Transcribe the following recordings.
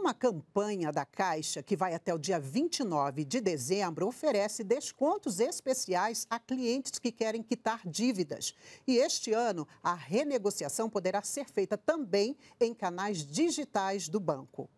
Uma campanha da Caixa, que vai até o dia 29 de dezembro, oferece descontos especiais a clientes que querem quitar dívidas. E este ano, a renegociação poderá ser feita também em canais digitais do banco.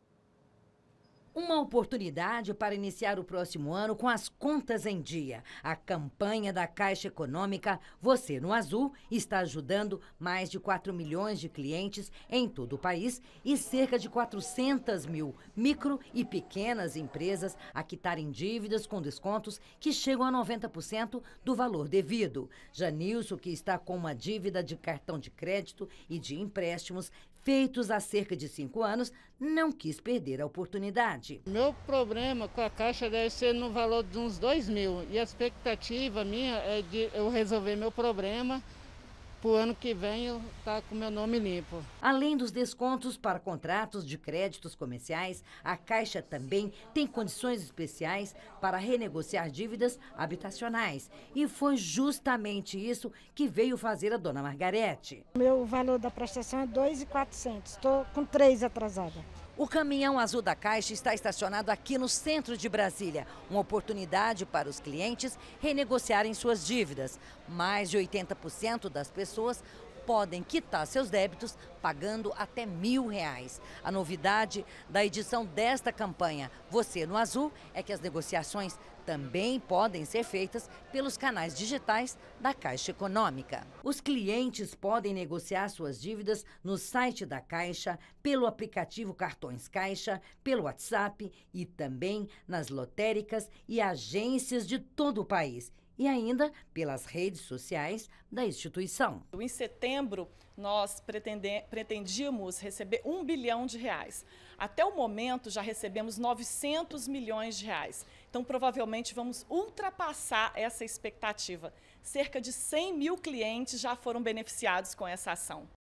Uma oportunidade para iniciar o próximo ano com as contas em dia. A campanha da Caixa Econômica Você no Azul está ajudando mais de 4 milhões de clientes em todo o país e cerca de 400 mil micro e pequenas empresas a quitarem dívidas com descontos que chegam a 90% do valor devido. Janilson, que está com uma dívida de cartão de crédito e de empréstimos, feitos há cerca de cinco anos, não quis perder a oportunidade. Meu problema com a Caixa deve ser no valor de uns dois mil. E a expectativa minha é de eu resolver meu problema para o ano que vem eu tá com meu nome limpo. Além dos descontos para contratos de créditos comerciais, a Caixa também tem condições especiais para renegociar dívidas habitacionais. E foi justamente isso que veio fazer a dona Margarete. Meu valor da prestação é R$ 2.400. Estou com três atrasada. O caminhão azul da Caixa está estacionado aqui no centro de Brasília. Uma oportunidade para os clientes renegociarem suas dívidas. Mais de 80% das pessoas podem quitar seus débitos pagando até mil reais. A novidade da edição desta campanha Você no Azul é que as negociações também podem ser feitas pelos canais digitais da Caixa Econômica. Os clientes podem negociar suas dívidas no site da Caixa, pelo aplicativo Cartões Caixa, pelo WhatsApp e também nas lotéricas e agências de todo o país e ainda pelas redes sociais da instituição. Em setembro, nós pretendíamos receber um bilhão de reais. Até o momento, já recebemos 900 milhões de reais. Então, provavelmente, vamos ultrapassar essa expectativa. Cerca de 100 mil clientes já foram beneficiados com essa ação.